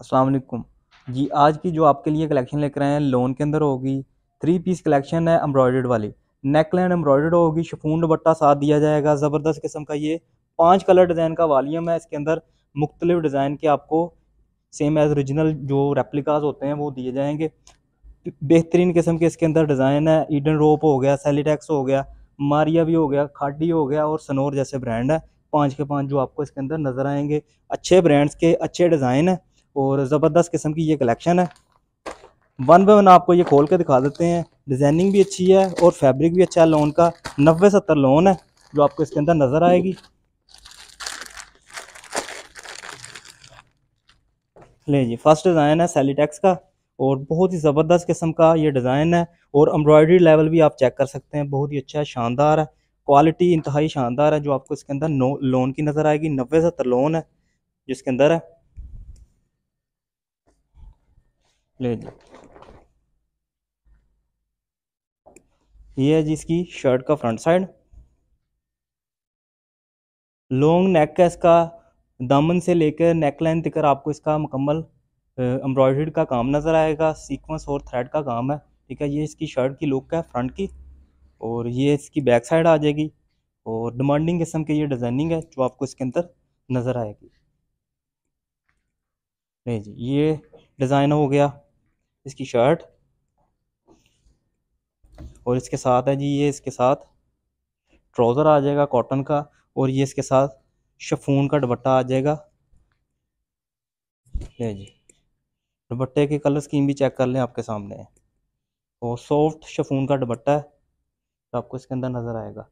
अस्सलाम वालेकुम जी आज की जो आपके लिए कलेक्शन लेकर आए हैं लोन के अंदर होगी थ्री पीस कलेक्शन है एम्ब्रॉयडर्ड वाली नेक लाइन एम्ब्रॉयडर्ड होगी शफून दुपट्टा साथ दिया जाएगा ज़बरदस्त किस्म का ये पाँच कलर डिज़ाइन का वालीम है इसके अंदर मुख्तलिफ डिज़ाइन के आपको सेम एज ओरिजिनल जो रेप्लिकाज होते हैं वो दिए जाएंगे बेहतरीन किस्म के इसके अंदर डिज़ाइन है ईडन रोप हो गया सेलीटैक्स हो गया मारिया भी हो गया खाडी हो गया और सनोर जैसे ब्रांड है पाँच के पाँच जो आपको इसके अंदर नज़र आएंगे अच्छे ब्रांड्स के अच्छे डिज़ाइन है और ज़बरदस्त किस्म की ये कलेक्शन है वन बाई वन आपको ये खोल के दिखा देते हैं डिज़ाइनिंग भी अच्छी है और फैब्रिक भी अच्छा है लोन का नब्बे सत्तर लोन है जो आपको इसके अंदर नज़र आएगी ले जी फर्स्ट डिज़ाइन है सेलीटेक्स का और बहुत ही ज़बरदस्त किस्म का ये डिज़ाइन है और एम्ब्रॉयडरी लेवल भी आप चेक कर सकते हैं बहुत ही अच्छा है शानदार है क्वालिटी इंतहाई शानदार है जो आपको इसके अंदर नो लोन की नज़र आएगी नब्बे सत्तर लोन है जिसके अंदर है ले ये है जी इसकी शर्ट का फ्रंट साइड लॉन्ग नेक का इसका दामन से लेकर नेक लाइन तक आपको इसका मुकम्मल एम्ब्रॉयडरी का काम नज़र आएगा सीक्वेंस और थ्रेड का काम है ठीक है ये इसकी शर्ट की लुक है फ्रंट की और ये इसकी बैक साइड आ जाएगी और डिमांडिंग किस्म की ये डिज़ाइनिंग है जो आपको इसके अंदर नज़र आएगी नहीं जी ये डिज़ाइन हो गया इसकी शर्ट और इसके साथ है जी ये इसके साथ ट्राउज़र आ जाएगा कॉटन का और ये इसके साथ शफून का दुपट्टा आ जाएगा ले जी दुपट्टे के कलर स्कीम भी चेक कर लें आपके सामने है और सॉफ्ट शफून का दुपट्टा है तो आपको इसके अंदर नज़र आएगा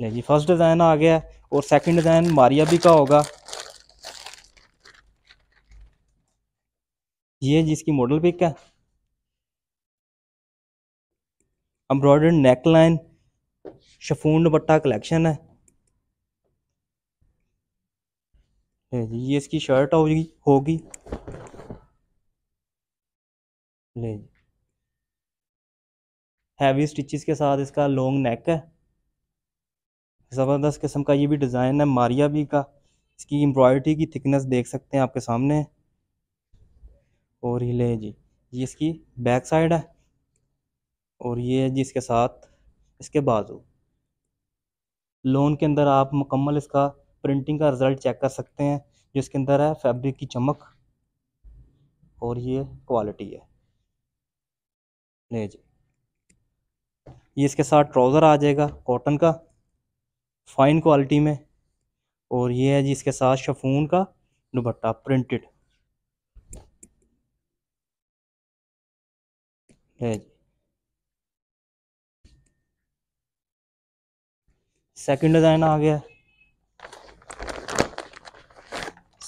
ले जी फर्स्ट डिज़ाइन आ गया और सेकंड डिज़ाइन मारिया भी का होगा ये जिसकी मॉडल पिक है embroidered neck line chiffon dupatta collection है जी ये इसकी शर्ट होगी होगी हैवी स्टिचेस के साथ इसका लॉन्ग नेक है ज़बरदस्त किस्म का ये भी डिज़ाइन है मारिया भी का इसकी एम्ब्रॉयडरी की थिकनेस देख सकते हैं आपके सामने और ये ले जी ये इसकी बैक साइड है और ये है जी इसके साथ इसके बाजू लोन के अंदर आप मुकम्मल इसका प्रिंटिंग का रिज़ल्ट चेक कर सकते हैं जो इसके अंदर है फैब्रिक की चमक और ये क्वालिटी है ले जी ये इसके साथ ट्राउज़र आ जाएगा कॉटन का फ़ाइन क्वालिटी में और ये है जी इसके साथ शफून का दुपट्टा प्रिंटेड है जी सेकंड डिज़ाइन आ गया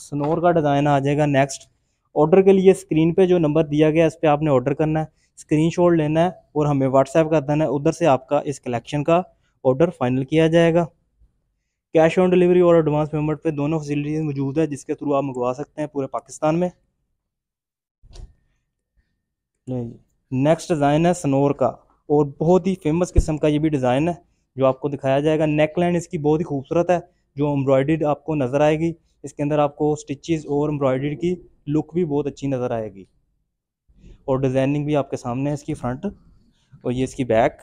स्नोर का डिज़ाइन आ जाएगा नेक्स्ट ऑर्डर के लिए स्क्रीन पे जो नंबर दिया गया है इस पर आपने ऑर्डर करना है स्क्रीनशॉट लेना है और हमें व्हाट्सएप कर देना है उधर से आपका इस कलेक्शन का ऑर्डर फाइनल किया जाएगा कैश ऑन डिलीवरी और एडवांस पेमेंट पे दोनों फैसिलिटीज मौजूद है जिसके थ्रू आप मंगवा सकते हैं पूरे पाकिस्तान में नहीं नेक्स्ट डिज़ाइन है सनोर का और बहुत ही फेमस किस्म का ये भी डिज़ाइन है जो आपको दिखाया जाएगा नेक लाइन इसकी बहुत ही खूबसूरत है जो एम्ब्रॉयड आपको नज़र आएगी इसके अंदर आपको स्टिचेस और एम्ब्रॉयड की लुक भी बहुत अच्छी नज़र आएगी और डिज़ाइनिंग भी आपके सामने है इसकी फ्रंट और ये इसकी बैक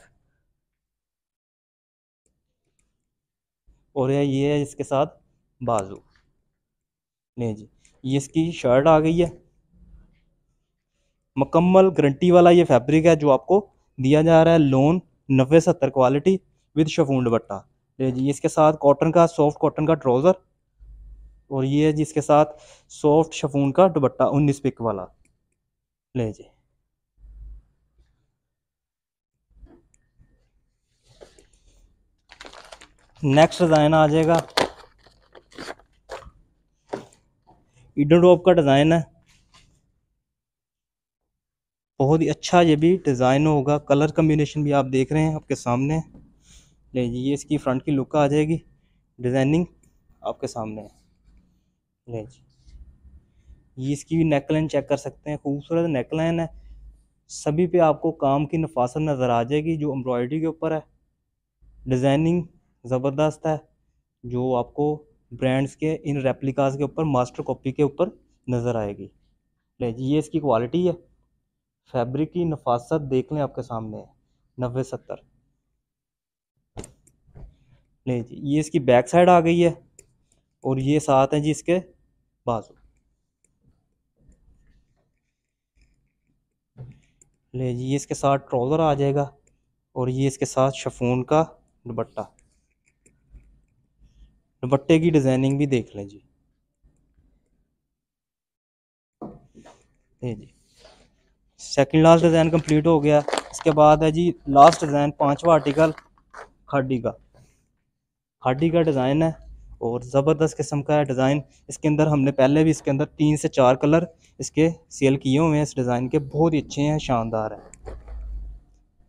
और ये है इसके साथ बाजू नहीं जी ये इसकी शर्ट आ गई है मकम्मल गारंटी वाला ये फैब्रिक है जो आपको दिया जा रहा है लोन नब्बे सत्तर क्वालिटी विद शफून दुपट्टा ले जी इसके साथ कॉटन का सॉफ्ट कॉटन का ट्राउज़र और ये है जिसके साथ सॉफ्ट शफून का दुपट्टा उन्नीस पिक वाला ले जी नेक्स्ट डिज़ाइन आ जाएगा इडन रोप का डिज़ाइन है बहुत ही अच्छा ये भी डिज़ाइन होगा कलर कम्बिनेशन भी आप देख रहे हैं आपके सामने ले जी ये इसकी फ्रंट की लुक आ जाएगी डिज़ाइनिंग आपके सामने ले जी ये इसकी भी नेकलाइन चेक कर सकते हैं खूबसूरत नेकलाइन है सभी पे आपको काम की नफासत नज़र आ जाएगी जो एम्ब्रॉयडरी के ऊपर है डिज़ाइनिंग ज़बरदस्त है जो आपको ब्रांड्स के इन रेप्लिकास के ऊपर मास्टर कॉपी के ऊपर नज़र आएगी ले जी ये इसकी क्वालिटी है फैब्रिक की नफासत देख लें आपके सामने नबे सत्तर नहीं जी ये इसकी बैक साइड आ गई है और ये साथ हैं जी इसके बाजू ले जी ये इसके साथ ट्रॉलर आ जाएगा और ये इसके साथ शफून का दुपट्टा दुपट्टे की डिज़ाइनिंग भी देख लें जी जी सेकंड लास्ट डिज़ाइन कंप्लीट हो गया इसके बाद है जी लास्ट डिज़ाइन पांचवा आर्टिकल खाडी का खाडी का डिज़ाइन है और ज़बरदस्त किस्म का है डिज़ाइन इसके अंदर हमने पहले भी इसके अंदर तीन से चार कलर इसके सेल किए हुए हैं इस डिज़ाइन के बहुत ही अच्छे हैं शानदार हैं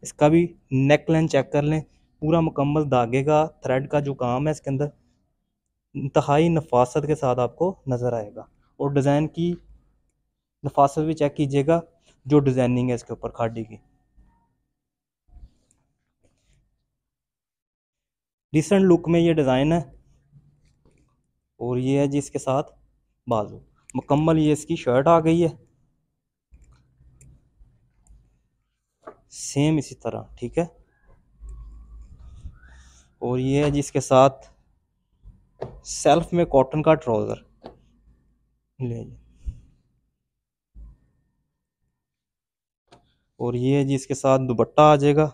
इसका भी नेक लाइन चेक कर लें पूरा मुकम्मल धागे का थ्रेड का जो काम है इसके अंदर इंतहाई नफासत के साथ आपको नज़र आएगा और डिज़ाइन की नफासत भी चेक कीजिएगा जो डिज़ाइनिंग है इसके ऊपर खाडी की रिसेंट लुक में ये डिज़ाइन है और ये है जी इसके साथ बाजू मुकम्मल ये इसकी शर्ट आ गई है सेम इसी तरह ठीक है और ये है जिसके साथ सेल्फ में कॉटन का ट्राउज़र ले जी और ये है जी इसके साथ दुपट्टा आ जाएगा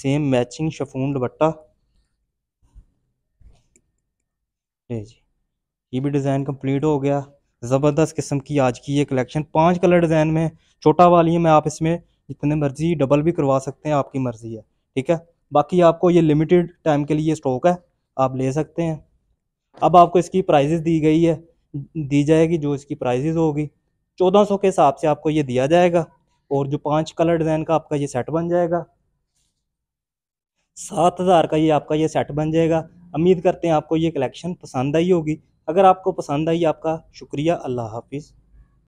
सेम मैचिंग शफून दुपट्टा जी ये भी डिज़ाइन कंप्लीट हो गया ज़बरदस्त किस्म की आज की ये कलेक्शन पांच कलर डिज़ाइन में छोटा वाली है मैं आप इसमें जितने मर्ज़ी डबल भी करवा सकते हैं आपकी मर्ज़ी है ठीक है बाकी आपको ये लिमिटेड टाइम के लिए स्टॉक है आप ले सकते हैं अब आपको इसकी प्राइजेस दी गई है दी जाएगी जो इसकी प्राइजेस होगी 1400 के हिसाब से आपको ये दिया जाएगा और जो पांच कलर डिज़ाइन का आपका ये सेट बन जाएगा सात हज़ार का ये आपका ये सेट बन जाएगा उम्मीद करते हैं आपको ये कलेक्शन पसंद आई होगी अगर आपको पसंद आई आपका शुक्रिया अल्लाह हाफिज़